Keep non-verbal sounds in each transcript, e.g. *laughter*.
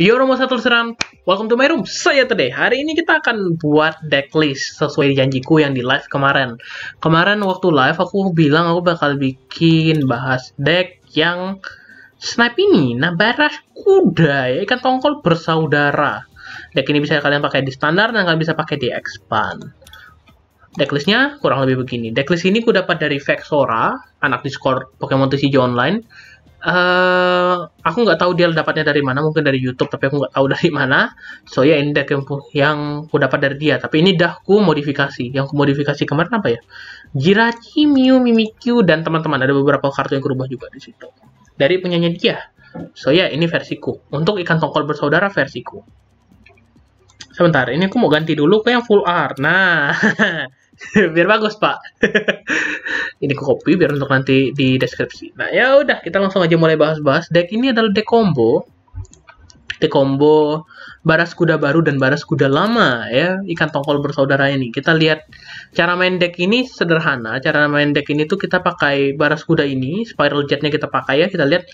Yo Romo satu Seram, welcome to my room. Saya Tede. Hari ini kita akan buat deck sesuai janjiku yang di live kemarin. Kemarin waktu live aku bilang aku bakal bikin bahas deck yang snipe ini, Nah baras Kuda, ya, ikan tongkol bersaudara. Deck ini bisa kalian pakai di standar dan kalian bisa pakai di expand. Decklistnya kurang lebih begini. Decklist ini aku dapat dari Vexora, anak Discord Pokemon TCG Online Uh, aku nggak tahu dia dapatnya dari mana, mungkin dari YouTube, tapi aku nggak tahu *laughs* dari mana. So ya ini deck yang, yang aku dapat dari dia. Tapi ini dah ku modifikasi. Yang ku modifikasi kemarin apa ya? Jirachi, Mew, Mimikyu, dan teman-teman. Ada beberapa kartu yang berubah juga di situ. Dari punyanya dia. So ya ini versiku. Untuk ikan tongkol bersaudara versiku. Sebentar, ini aku mau ganti dulu ke yang full art. Nah, *laughs* *laughs* biar bagus pak *laughs* ini aku copy biar untuk nanti di deskripsi nah ya udah kita langsung aja mulai bahas-bahas deck ini adalah deck combo deck combo baras kuda baru dan baras kuda lama ya ikan tongkol bersaudara ini kita lihat cara main deck ini sederhana cara main deck ini tuh kita pakai baras kuda ini spiral jetnya kita pakai ya kita lihat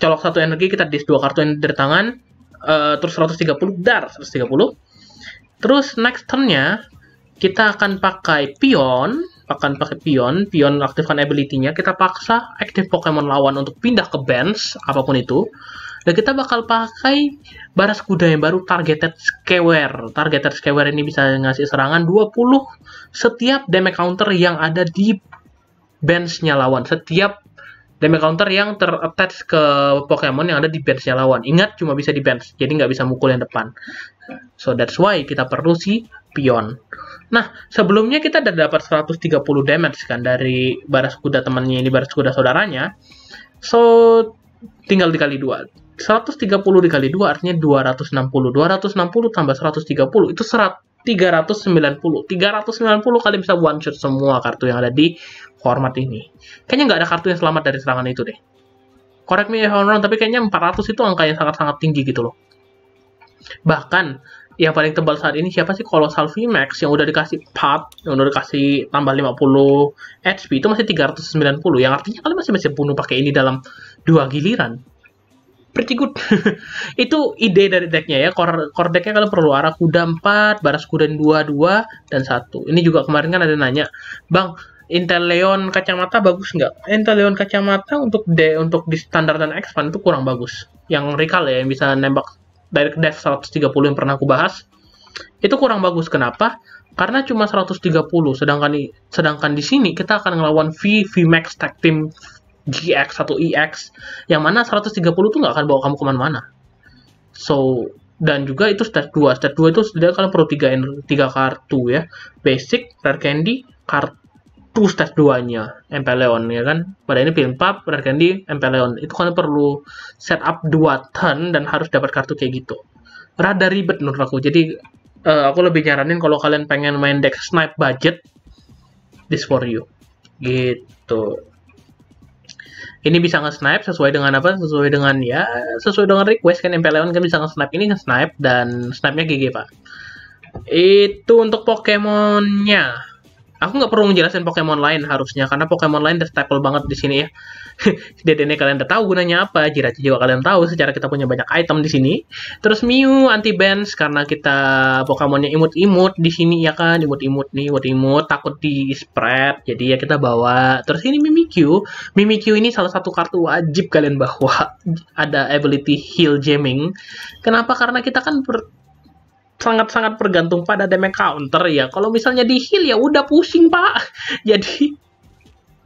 colok satu energi kita dis dua kartu yang dari tangan uh, terus 130 dar 130 terus next turnnya kita akan pakai pion, akan pakai pion, pion aktifkan ability-nya, kita paksa aktif Pokemon lawan untuk pindah ke bench, apapun itu. Dan kita bakal pakai baras kuda yang baru targeted skewer. Targeted skewer ini bisa ngasih serangan 20 setiap damage counter yang ada di bench-nya lawan. Setiap damage counter yang terattach ke Pokemon yang ada di bench-nya lawan. Ingat, cuma bisa di bench, jadi nggak bisa mukul yang depan. So, that's why kita perlu sih pion. Nah, sebelumnya kita udah dapat 130 damage kan dari baras kuda temannya ini, baras kuda saudaranya. So, tinggal dikali 2. 130 dikali 2 artinya 260. 260 tambah 130 itu 390. 390 kali bisa one shot semua kartu yang ada di format ini. Kayaknya nggak ada kartu yang selamat dari serangan itu deh. Correct me if I'm wrong, tapi kayaknya 400 itu angka yang sangat-sangat tinggi gitu loh. Bahkan yang paling tebal saat ini siapa sih kalau Salvi Max yang udah dikasih part yang udah dikasih tambah 50 HP itu masih 390 yang artinya kalian masih bisa bunuh pakai ini dalam dua giliran pretty good *laughs* itu ide dari decknya ya core, core decknya kalian perlu arah kuda 4 baras kuda 2 2 dan 1 ini juga kemarin kan ada nanya bang Intel Leon kacamata bagus nggak? Intel Leon kacamata untuk D untuk di standar dan expand itu kurang bagus. Yang recall ya yang bisa nembak direct dash 130 yang pernah aku bahas itu kurang bagus kenapa karena cuma 130 sedangkan di, sedangkan di sini kita akan ngelawan V Vmax Tag Team GX atau EX yang mana 130 tuh nggak akan bawa kamu kemana-mana so dan juga itu stat 2 stat 2 itu setidaknya kalian perlu 3, 3 kartu ya basic, rare candy, kartu two stage duanya mp leon ya kan pada ini Pimpap berganti mp leon itu kan perlu setup dua turn dan harus dapat kartu kayak gitu rada ribet menurut aku jadi uh, aku lebih nyaranin kalau kalian pengen main deck snipe budget this for you gitu ini bisa nge-snipe sesuai dengan apa sesuai dengan ya sesuai dengan request kan leon kan bisa nge-snipe ini nge-snipe dan snipe-nya GG pak itu untuk Pokemon-nya Aku nggak perlu menjelaskan Pokemon lain harusnya karena Pokemon lain udah staple banget di sini ya. *laughs* Dedenne kalian udah tahu gunanya apa, Jirachi juga kalian tahu secara kita punya banyak item di sini. Terus Mew anti bands karena kita Pokemonnya imut-imut di sini ya kan, imut-imut nih, imut-imut takut di spread. Jadi ya kita bawa. Terus ini Mimikyu. Mimikyu ini salah satu kartu wajib kalian bawa *laughs* ada ability heal jamming. Kenapa? Karena kita kan sangat-sangat bergantung pada damage counter ya. Kalau misalnya di heal ya udah pusing pak. *laughs* Jadi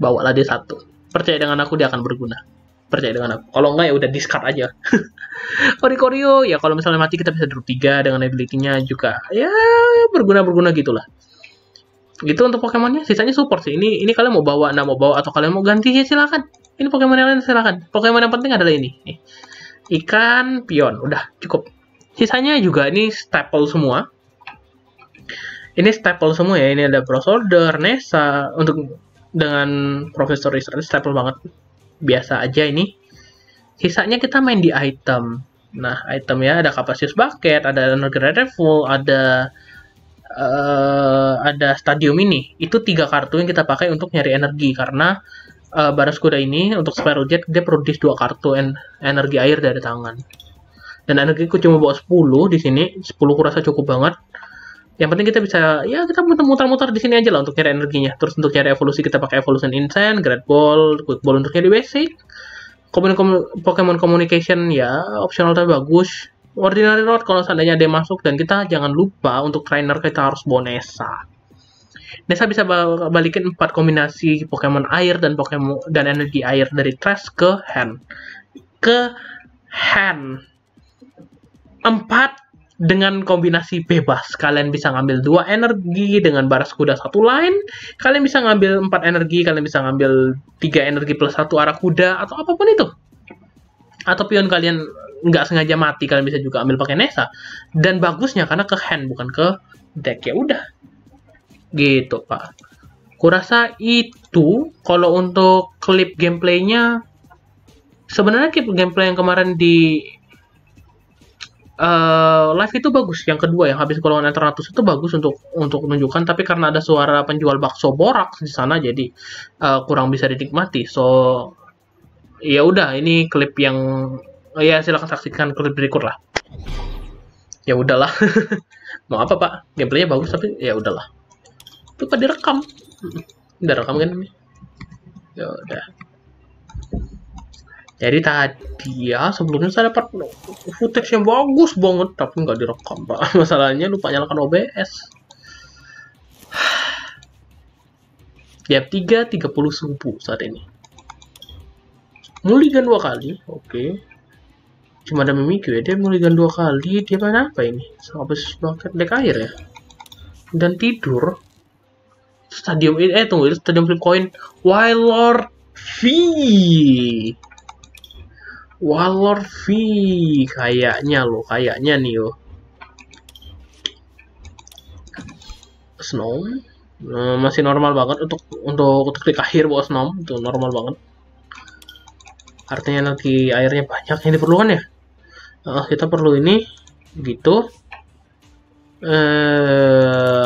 bawalah dia satu. Percaya dengan aku dia akan berguna. Percaya dengan aku. Kalau enggak ya udah discard aja. kori *laughs* Korio-korio ya kalau misalnya mati kita bisa drop tiga dengan ability-nya juga. Ya berguna-berguna gitulah. Gitu untuk Pokemonnya. Sisanya support sih. Ini ini kalian mau bawa, nah mau bawa atau kalian mau ganti ya silakan. Ini Pokemon yang lain silakan. Pokemon yang penting adalah ini. Nih. Ikan pion. Udah cukup sisanya juga ini staple semua ini staple semua ya ini ada Prosorder, Nesa untuk dengan Profesor research staple banget biasa aja ini sisanya kita main di item nah item ya ada kapasitas bucket ada energy refill ada uh, ada stadium ini itu tiga kartu yang kita pakai untuk nyari energi karena uh, eh, baras kuda ini untuk spare jet dia produce dua kartu en energi air dari tangan dan energi energiku cuma bawa 10 di sini 10 kurasa cukup banget yang penting kita bisa ya kita muter-muter di sini aja lah untuk cari energinya terus untuk cari evolusi kita pakai evolution insane great ball quick ball untuk cari basic Komun -komun Pokemon communication ya opsional tapi bagus ordinary rod kalau seandainya ada yang masuk dan kita jangan lupa untuk trainer kita harus bonesa Nesa bisa balikin empat kombinasi Pokemon air dan Pokemon dan energi air dari trash ke hand ke hand 4 dengan kombinasi bebas, kalian bisa ngambil dua energi dengan baras kuda satu lain kalian bisa ngambil empat energi, kalian bisa ngambil tiga energi plus satu arah kuda atau apapun itu. Atau pion kalian nggak sengaja mati, kalian bisa juga ambil pakai Nesa. Dan bagusnya karena ke hand bukan ke deck ya udah. Gitu pak. Kurasa itu kalau untuk klip gameplaynya sebenarnya klip gameplay yang kemarin di Uh, live itu bagus yang kedua yang habis golongan Eternatus itu bagus untuk untuk menunjukkan tapi karena ada suara penjual bakso borak di sana jadi uh, kurang bisa dinikmati so ya udah ini klip yang oh ya silahkan saksikan klip berikut lah ya udahlah *laughs* mau apa pak gameplaynya bagus tapi ya udahlah itu pada direkam hmm, udah rekam kan ya udah jadi tadi ya sebelumnya saya dapat footage yang bagus banget tapi nggak direkam pak. *laughs* Masalahnya lupa nyalakan OBS. *sighs* tiga tiga puluh subuh saat ini. Mulligan dua kali, oke. Okay. Cuma ada memikir, ya, dia mulligan dua kali, dia main apa ini? Habis bangkit dek air ya? Dan tidur. Stadium, ini, eh tunggu, Stadium Flip Coin. Wild Lord V. Walor V kayaknya loh kayaknya nih yo Snow eh, masih normal banget untuk untuk klik akhir buat Snow itu normal banget artinya nanti airnya banyak yang diperlukan ya uh, kita perlu ini gitu eh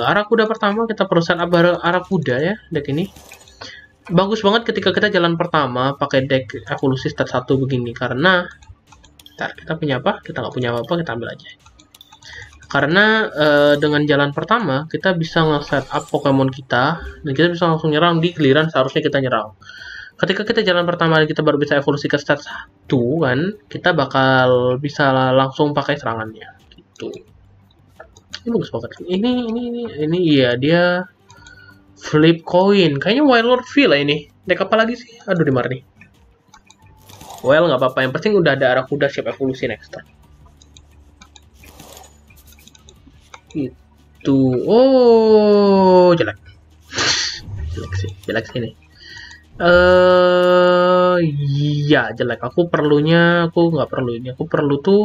uh, arah kuda pertama kita perusahaan setup arah kuda ya dek ini bagus banget ketika kita jalan pertama pakai deck evolusi stat 1 begini karena ntar, kita punya apa? Kita nggak punya apa-apa, kita ambil aja. Karena e, dengan jalan pertama, kita bisa nge up Pokemon kita, dan kita bisa langsung nyerang di giliran seharusnya kita nyerang. Ketika kita jalan pertama dan kita baru bisa evolusi ke stat 1, kan, kita bakal bisa langsung pakai serangannya. Gitu. Ini bagus banget. Ini, ini, ini, ini, iya, dia Flip coin. Kayaknya Wild Lord V lah ini. Dek apa lagi sih? Aduh di mana nih? Well, nggak apa-apa. Yang penting udah ada arah kuda siap evolusi next turn. Itu. Oh, jelek. jelek sih. Jelek sih ini. Eh, uh, iya jelek. Aku perlunya, aku nggak perlu ini. Aku perlu tuh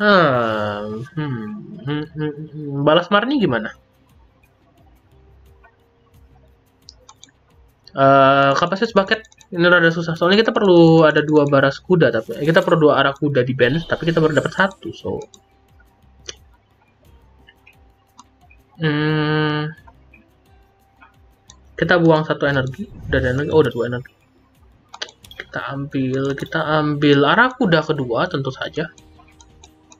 ah, hmm. Hmm, hmm, hmm, Balas Marni gimana? Uh, kapasitas bucket ini rada susah soalnya kita perlu ada dua baras kuda tapi kita perlu dua arah kuda di bench tapi kita baru dapat satu so hmm, kita buang satu energi udah ada energi oh udah dua energi kita ambil kita ambil arah kuda kedua tentu saja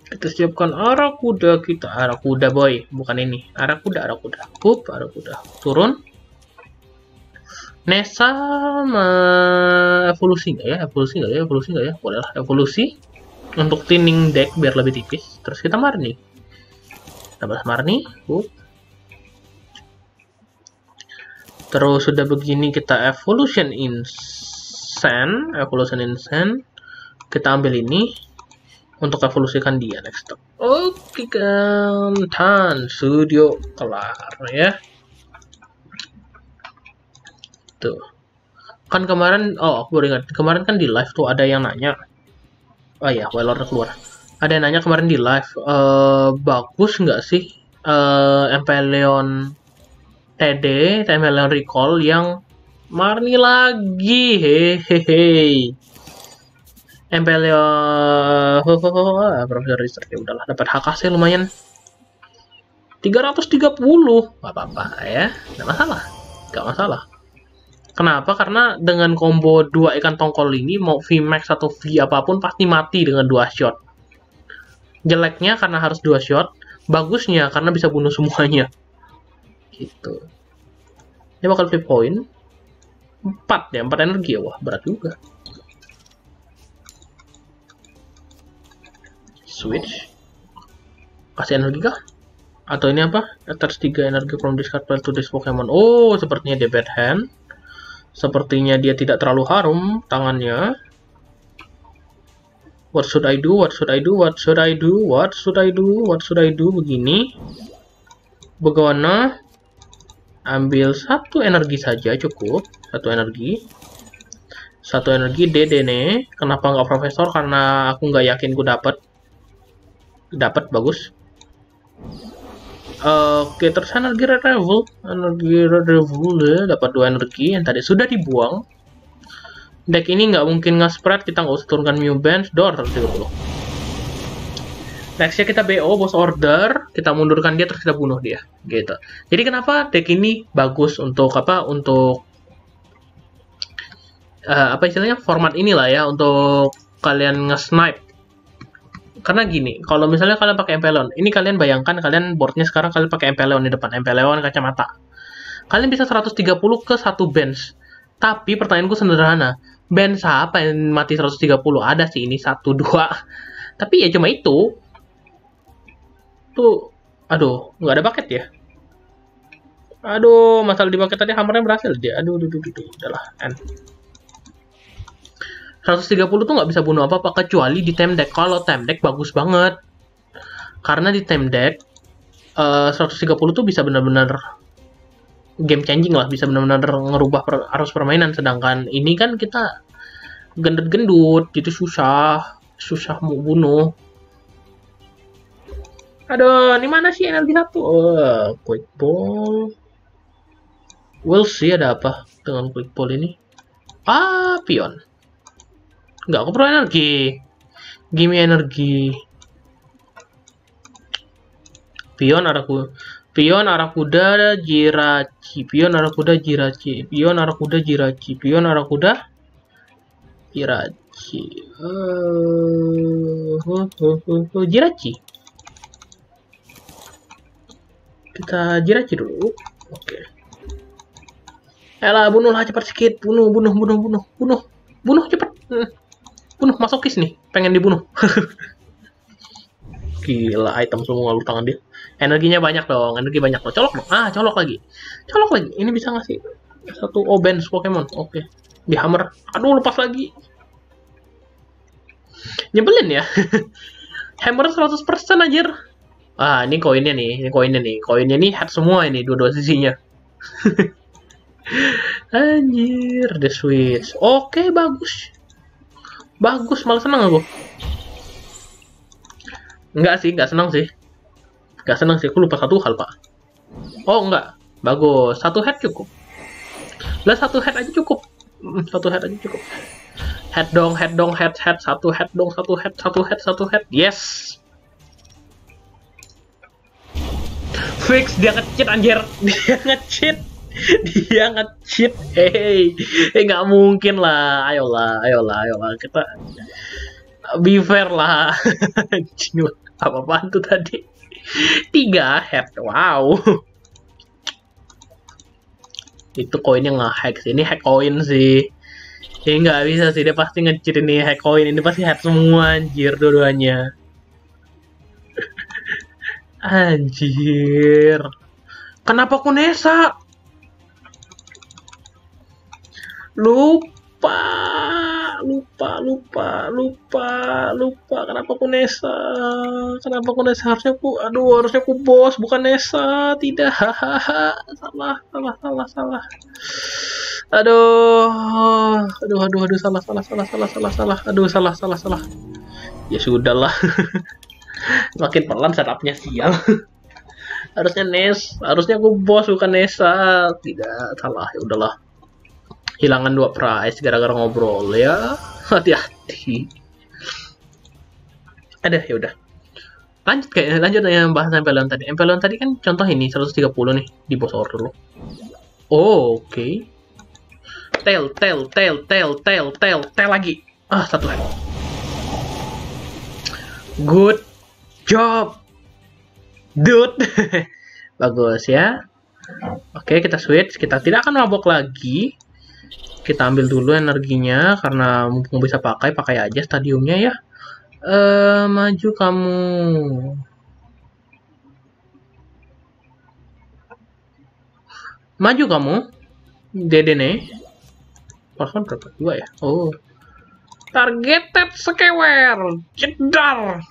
kita siapkan arah kuda kita arah kuda boy bukan ini arah kuda arah kuda hub arah kuda turun Nesa evolusi nggak ya evolusi nggak ya evolusi nggak ya boleh evolusi untuk thinning deck biar lebih tipis terus kita marni kita bahas marni up Terus sudah begini kita evolution in sand, evolution in sand. Kita ambil ini, untuk evolusikan dia next step. Oke kan, Tan Studio kelar ya. Tuh. Kan kemarin, oh aku baru ingat, kemarin kan di live tuh ada yang nanya. Oh iya, Wailord keluar. Ada yang nanya kemarin di live, uh, bagus nggak sih uh, Leon TD, Leon Recall yang Marni lagi, hehehe. Empelio ya. ah, Profesor Research ya udahlah dapat hak hasil lumayan 330 nggak apa-apa ya nggak masalah nggak masalah kenapa karena dengan combo dua ikan tongkol ini mau V max atau V apapun pasti mati dengan dua shot jeleknya karena harus dua shot bagusnya karena bisa bunuh semuanya gitu Ini bakal flip point 4 ya 4 energi ya wah berat juga switch kasih energi kah? Atau ini apa? Attach 3 energi from discard pile to this Pokemon. Oh, sepertinya dia bad hand. Sepertinya dia tidak terlalu harum tangannya. What should I do? What should I do? What should I do? What should I do? What should I do? Begini. Bagaimana? Ambil satu energi saja cukup. Satu energi. Satu energi dede nih. Kenapa nggak Profesor? Karena aku nggak yakin gue dapat dapat bagus Oke, terus energi Red Revel. Energi Red Revel eh, dapat dua energi yang tadi sudah dibuang. Deck ini nggak mungkin nge-spread, kita nggak usah turunkan Mew Bench, Door 130. Gitu Nextnya kita BO, Boss Order, kita mundurkan dia terus kita bunuh dia, gitu. Jadi kenapa deck ini bagus untuk apa? Untuk uh, apa istilahnya format inilah ya, untuk kalian nge-snipe karena gini, kalau misalnya kalian pakai empelon, ini kalian bayangkan kalian boardnya sekarang kalian pakai empelon di depan empeleon kacamata. Kalian bisa 130 ke satu bench. Tapi pertanyaanku sederhana, bench apa yang mati 130? Ada sih ini satu dua. Tapi ya cuma itu. Tuh, aduh, nggak ada bucket ya. Aduh, masalah di bucket tadi hammernya berhasil dia. Aduh, aduh, aduh, aduh, udahlah, end. 130 tuh nggak bisa bunuh apa-apa kecuali di time deck. Kalau time deck bagus banget. Karena di time deck eh, uh, 130 tuh bisa benar-benar game changing lah, bisa benar-benar ngerubah per, arus permainan. Sedangkan ini kan kita gendut-gendut, gitu susah, susah mau bunuh. Aduh, ini mana sih energi satu? Oh, quick ball. We'll see ada apa dengan quick ball ini. Ah, pion. Enggak, aku perlu energi. Gimme energi. Pion arah ku Pion arah kuda jirachi. Pion arah kuda jirachi. Pion arah kuda jirachi. Pion arah kuda jirachi. Uh, uh, uh, uh, jirachi. Kita jirachi dulu. Oke. Okay. Elah, bunuhlah cepat sedikit. Bunuh, bunuh, bunuh, bunuh, bunuh. Bunuh cepat. Hmm bunuh masokis nih pengen dibunuh *laughs* gila item semua lu tangan dia energinya banyak dong energi banyak dong colok dong ah colok lagi colok lagi ini bisa nggak sih satu oh Pokemon oke okay. di hammer aduh lepas lagi nyebelin ya *laughs* hammer 100% anjir ah ini koinnya nih ini koinnya nih koinnya nih hat semua ini dua-dua sisinya *laughs* anjir the switch oke okay, bagus bagus malah senang aku enggak sih enggak senang sih enggak senang sih aku lupa satu hal pak oh enggak bagus satu head cukup lah satu head aja cukup hmm, satu head aja cukup head dong head dong head head satu head dong satu head satu head satu head yes fix dia ngecit anjir *laughs* dia ngecit *laughs* dia nge-cheat hey nggak mungkin lah ayolah ayolah ayolah kita be fair lah apa *laughs* apaan tuh tadi tiga head wow itu koinnya nge-hack sih ini hack koin sih ini nggak bisa sih dia pasti nge-cheat ini hack koin ini pasti hack semua anjir dua-duanya *laughs* anjir kenapa Kunesa lupa lupa lupa lupa lupa kenapa aku Nesa kenapa aku Nesa harusnya aku aduh harusnya aku bos bukan Nesa tidak *laughs* hahaha salah salah salah salah aduh aduh aduh aduh salah salah salah salah salah salah aduh salah salah salah ya sudahlah *laughs* makin pelan setupnya sial *laughs* harusnya Nes harusnya aku bos bukan Nesa tidak salah ya udahlah hilangan dua prize gara-gara ngobrol ya hati-hati ada ya udah lanjut kayak lanjut yang bahasan Empelon tadi Empelon tadi kan contoh ini 130 nih di boss order lo oh, oke okay. tail tail tail tail tail tel tel lagi ah satu lagi good job dude *laughs* bagus ya oke okay, kita switch kita tidak akan mabok lagi kita ambil dulu energinya karena mungkin bisa pakai pakai aja stadiumnya ya eh maju kamu maju kamu dede nih paslon berapa dua ya oh targeted skewer jedar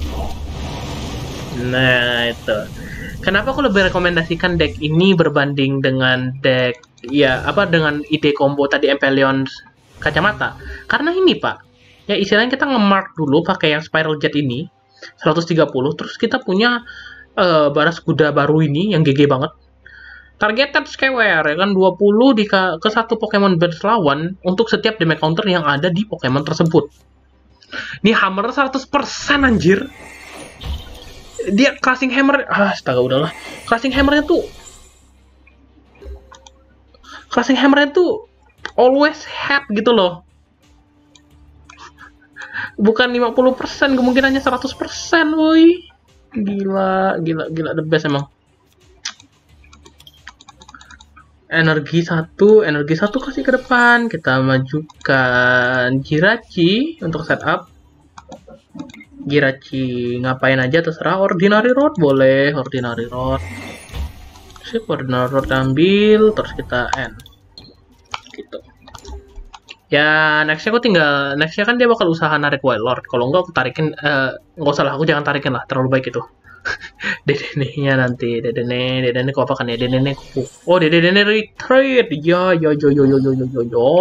nah itu Kenapa aku lebih rekomendasikan deck ini berbanding dengan deck ya apa dengan ide combo tadi Empelion kacamata? Karena ini, Pak. Ya istilahnya kita nge-mark dulu pakai yang spiral jet ini 130 terus kita punya uh, baras kuda baru ini yang GG banget. Targeted skewer ya kan 20 di ke, ke satu Pokemon batch lawan untuk setiap damage counter yang ada di Pokemon tersebut. Ini hammer 100% anjir dia casting hammer ah astaga udahlah casting hammernya tuh casting hammernya tuh always head gitu loh bukan 50% kemungkinannya 100% woi gila gila gila the best emang energi satu energi satu kasih ke depan kita majukan jirachi untuk setup Jirachi ngapain aja terserah ordinary road boleh ordinary road sip ordinary road ambil terus kita end gitu ya nextnya aku tinggal nextnya kan dia bakal usaha narik wild lord kalau enggak aku tarikin eh, nggak uh, usah lah aku jangan tarikin lah terlalu baik itu *laughs* dedenenya nanti dedene dedene kau kan ya dedene kuku oh dedene retreat ya ya ya ya ya ya ya ya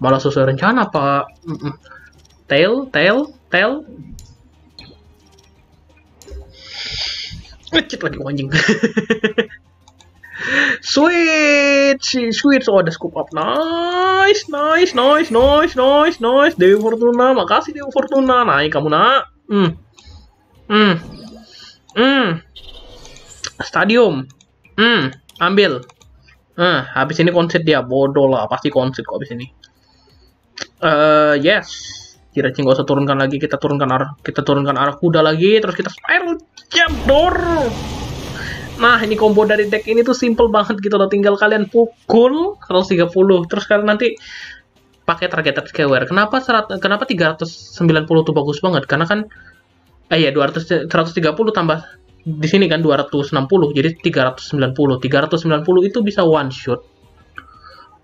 malah sesuai rencana pak mm -mm. tail tail tail Lecet lagi anjing. *laughs* switch si sweet so oh, ada scoop up. Nice, nice, nice, nice, nice, nice. Dewi Fortuna, makasih Dewi Fortuna. Naik kamu nak. Hmm. Hmm. Hmm. Stadium. Hmm, ambil. Hmm, habis ini konsep dia bodoh lah, pasti konsep kok habis ini. Eh, uh, yes. Kira-kira nggak usah turunkan lagi, kita turunkan arah kita turunkan arah kuda lagi, terus kita spiral jam dor Nah, ini combo dari deck ini tuh simple banget gitu loh. Tinggal kalian pukul 130. Terus kalian nanti pakai targeted skewer. Kenapa serat, kenapa 390 tuh bagus banget? Karena kan eh ya 200 130 tambah di sini kan 260. Jadi 390. 390 itu bisa one shot.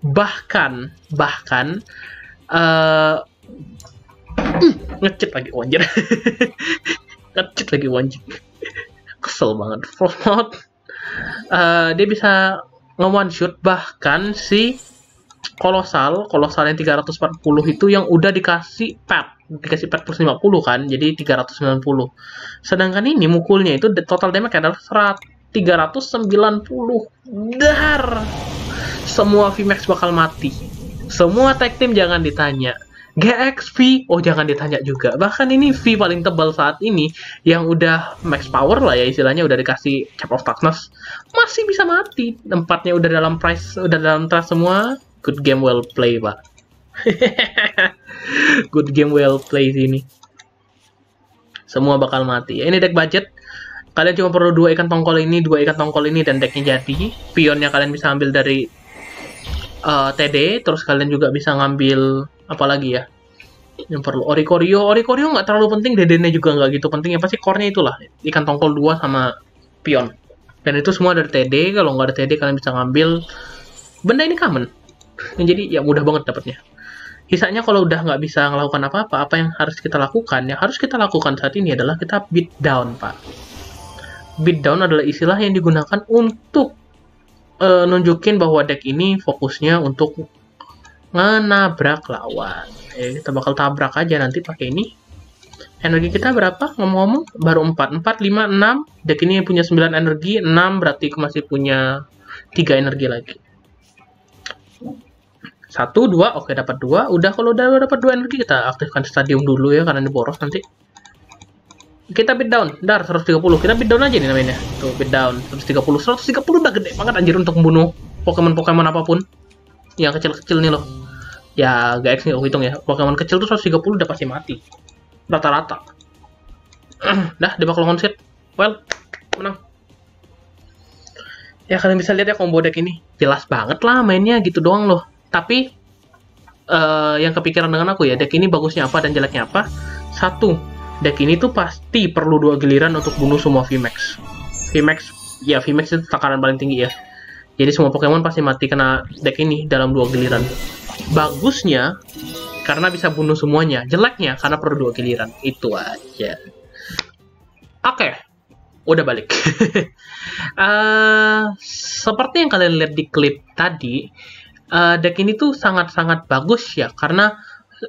Bahkan bahkan uh, eh, ngecet lagi wanjir. *laughs* ngecet lagi wanjir kesel banget *laughs* full uh, dia bisa nge one shoot bahkan si kolosal kolosal yang 340 itu yang udah dikasih pet dikasih 450 kan jadi 390 sedangkan ini mukulnya itu total damage adalah 100, 390 dar semua VMAX bakal mati semua tag team jangan ditanya GXV, oh jangan ditanya juga. Bahkan ini V paling tebal saat ini yang udah max power lah ya istilahnya udah dikasih cap of darkness masih bisa mati. Tempatnya udah dalam price, udah dalam trust semua. Good game well play, Pak. *laughs* Good game well play sini. Semua bakal mati. Ya, ini deck budget kalian cuma perlu dua ikan tongkol ini, dua ikan tongkol ini dan decknya jadi. Pionnya kalian bisa ambil dari uh, eh, TD terus kalian juga bisa ngambil apa lagi ya yang perlu orikorio orikorio nggak terlalu penting dedennya juga nggak gitu penting ya pasti core-nya itulah ikan tongkol dua sama pion dan itu semua dari TD kalau nggak ada TD kalian bisa ngambil benda ini common dan jadi ya mudah banget dapatnya Kisahnya kalau udah nggak bisa melakukan apa-apa apa yang harus kita lakukan yang harus kita lakukan saat ini adalah kita beat down pak beat down adalah istilah yang digunakan untuk uh, nunjukin bahwa deck ini fokusnya untuk menabrak lawan. Eh, kita bakal tabrak aja nanti pakai ini. Energi kita berapa? Ngomong-ngomong, baru 4. 4, 5, 6. Deck ini punya 9 energi, 6 berarti masih punya 3 energi lagi. 1, 2, oke dapat 2. Udah kalau udah dapat 2 energi kita aktifkan stadium dulu ya, karena ini boros nanti kita beat down dar 130 kita beat down aja nih namanya tuh beat down 130 130 udah gede banget anjir untuk membunuh Pokemon-Pokemon apapun yang kecil-kecil nih loh ya gak eks nih hitung ya Pokemon kecil tuh 130 udah pasti mati rata-rata *clears throat* dah bakal Seed well menang ya kalian bisa lihat ya combo deck ini jelas banget lah mainnya gitu doang loh tapi uh, yang kepikiran dengan aku ya deck ini bagusnya apa dan jeleknya apa satu deck ini tuh pasti perlu dua giliran untuk bunuh semua VMAX. VMAX, ya VMAX itu takaran paling tinggi ya. Jadi semua Pokemon pasti mati kena deck ini dalam dua giliran. Bagusnya karena bisa bunuh semuanya. Jeleknya karena perlu dua giliran. Itu aja. Oke, okay. udah balik. uh, *laughs* seperti yang kalian lihat di klip tadi, uh, deck ini tuh sangat-sangat bagus ya karena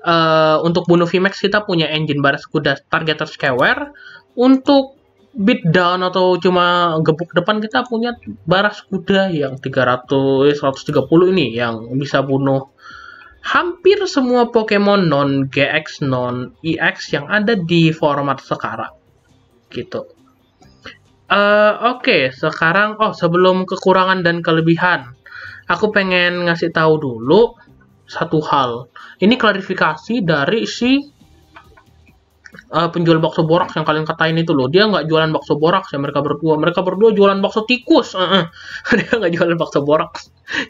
uh, untuk bunuh VMAX kita punya engine baras kuda targeter skewer untuk beat down atau cuma gebuk depan kita punya baras kuda yang 300 130 ini yang bisa bunuh hampir semua Pokemon non GX non EX yang ada di format sekarang gitu. Uh, Oke, okay, sekarang oh sebelum kekurangan dan kelebihan, aku pengen ngasih tahu dulu satu hal. Ini klarifikasi dari si uh, penjual bakso borak yang kalian katain itu loh. Dia nggak jualan bakso borak ya mereka berdua. Mereka berdua jualan bakso tikus. Uh -uh. *laughs* Dia nggak jualan bakso borak.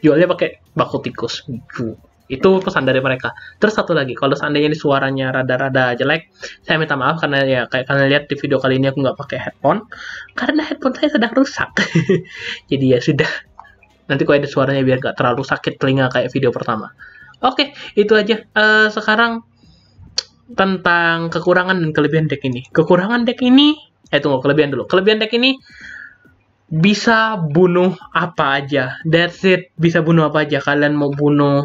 Jualnya pakai bakso tikus. Gitu. Itu pesan dari mereka. Terus satu lagi, kalau seandainya ini suaranya rada-rada jelek, saya minta maaf karena ya kayak kalian lihat di video kali ini aku nggak pakai headphone karena headphone saya sedang rusak. *laughs* Jadi ya sudah. Nanti kalau ada suaranya biar gak terlalu sakit telinga kayak video pertama. Oke, itu aja. Uh, sekarang tentang kekurangan dan kelebihan deck ini. Kekurangan deck ini, eh tunggu kelebihan dulu. Kelebihan deck ini bisa bunuh apa aja. That's it, bisa bunuh apa aja. Kalian mau bunuh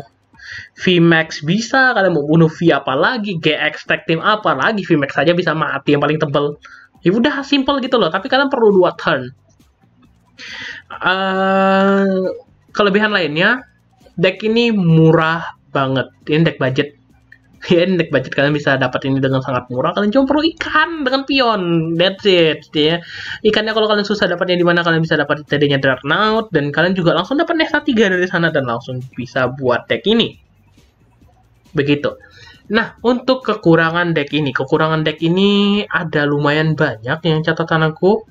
VMAX bisa, kalian mau bunuh V apa lagi, GX Tag Team apa lagi, VMAX saja bisa mati yang paling tebel. Ya udah simple gitu loh, tapi kalian perlu dua turn. Uh, kelebihan lainnya, deck ini murah banget indeks budget ya *laughs* indeks budget kalian bisa dapat ini dengan sangat murah kalian cuma perlu ikan dengan pion that's it ya ikannya kalau kalian susah dapatnya di mana kalian bisa dapat tadinya dreadnought dan kalian juga langsung dapat nesta 3 dari sana dan langsung bisa buat deck ini begitu Nah, untuk kekurangan deck ini, kekurangan deck ini ada lumayan banyak yang catatan aku.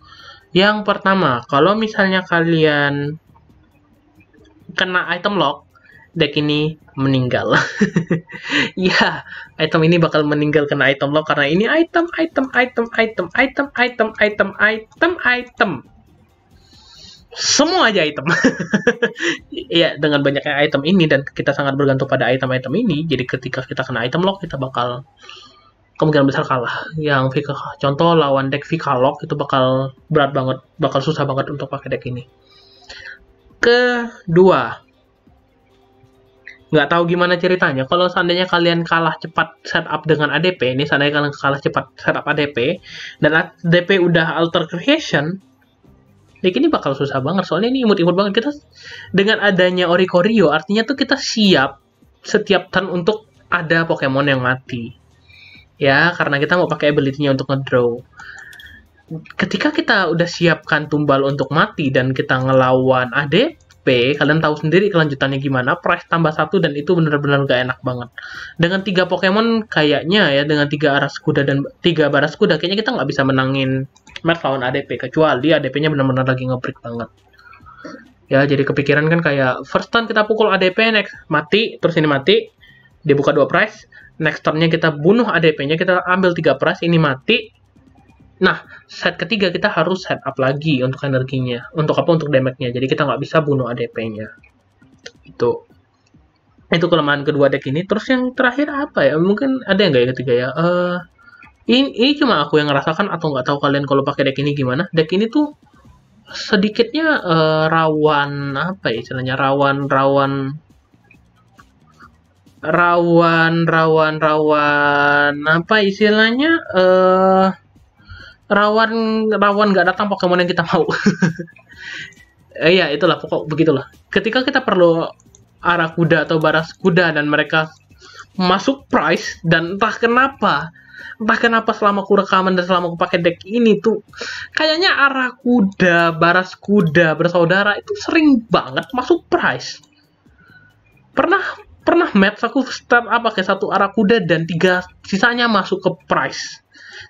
Yang pertama, kalau misalnya kalian kena item lock, deck ini meninggal. *laughs* ya, item ini bakal meninggal kena item lo karena ini item, item, item, item, item, item, item, item, item. Semua aja item. *laughs* Iya, dengan banyaknya item ini dan kita sangat bergantung pada item-item ini, jadi ketika kita kena item lock kita bakal kemungkinan besar kalah. Yang Vika, contoh lawan deck Vika lock itu bakal berat banget, bakal susah banget untuk pakai deck ini. Kedua, nggak tahu gimana ceritanya. Kalau seandainya kalian kalah cepat setup dengan ADP, ini seandainya kalian kalah cepat setup ADP, dan ADP udah alter creation, ya ini bakal susah banget. Soalnya ini imut-imut banget. Kita dengan adanya Orikorio, artinya tuh kita siap setiap turn untuk ada Pokemon yang mati. Ya, karena kita mau pakai ability-nya untuk ngedraw. Ketika kita udah siapkan tumbal untuk mati dan kita ngelawan ADP, P, kalian tahu sendiri kelanjutannya gimana, price tambah satu dan itu benar-benar gak enak banget. Dengan tiga Pokemon kayaknya ya, dengan tiga aras kuda dan tiga baras kuda, kayaknya kita nggak bisa menangin match lawan ADP, kecuali ADP-nya benar-benar lagi ngebreak banget. Ya, jadi kepikiran kan kayak first turn kita pukul ADP, next mati, terus ini mati, dia buka dua price, next turn-nya kita bunuh ADP-nya, kita ambil tiga price, ini mati. Nah, set ketiga kita harus set up lagi untuk energinya. Untuk apa? Untuk damage-nya. Jadi kita nggak bisa bunuh ADP-nya. Itu. Itu kelemahan kedua deck ini. Terus yang terakhir apa ya? Mungkin ada yang nggak ya ketiga ya? Uh, eh, ini, ini cuma aku yang ngerasakan atau nggak tahu kalian kalau pakai deck ini gimana. Deck ini tuh sedikitnya uh, rawan apa ya istilahnya rawan rawan rawan rawan rawan apa istilahnya eh uh, rawan rawan nggak datang Pokemon yang kita mau. *laughs* eh, iya itulah pokok begitulah. Ketika kita perlu arah kuda atau baras kuda dan mereka masuk price dan entah kenapa entah kenapa selama aku rekaman dan selama aku pakai deck ini tuh kayaknya arah kuda baras kuda bersaudara itu sering banget masuk price pernah pernah match aku start apa kayak satu arah kuda dan tiga sisanya masuk ke price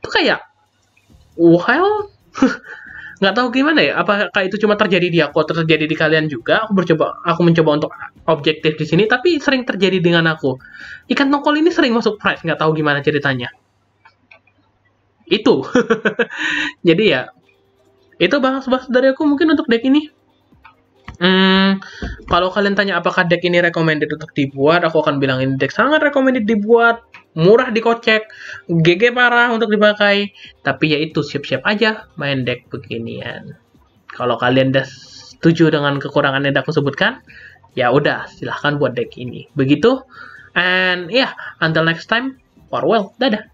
itu kayak well *laughs* nggak tahu gimana ya apakah itu cuma terjadi di aku atau terjadi di kalian juga aku mencoba aku mencoba untuk objektif di sini tapi sering terjadi dengan aku ikan tongkol ini sering masuk price nggak tahu gimana ceritanya itu *laughs* jadi ya itu bahas-bahas dari aku mungkin untuk deck ini Hmm, kalau kalian tanya apakah deck ini recommended untuk dibuat, aku akan bilang ini deck sangat recommended dibuat murah dikocek, GG parah untuk dipakai. Tapi ya itu siap-siap aja main deck beginian. Kalau kalian udah setuju dengan kekurangan yang aku sebutkan, ya udah silahkan buat deck ini. Begitu. And yeah, until next time, farewell, dadah.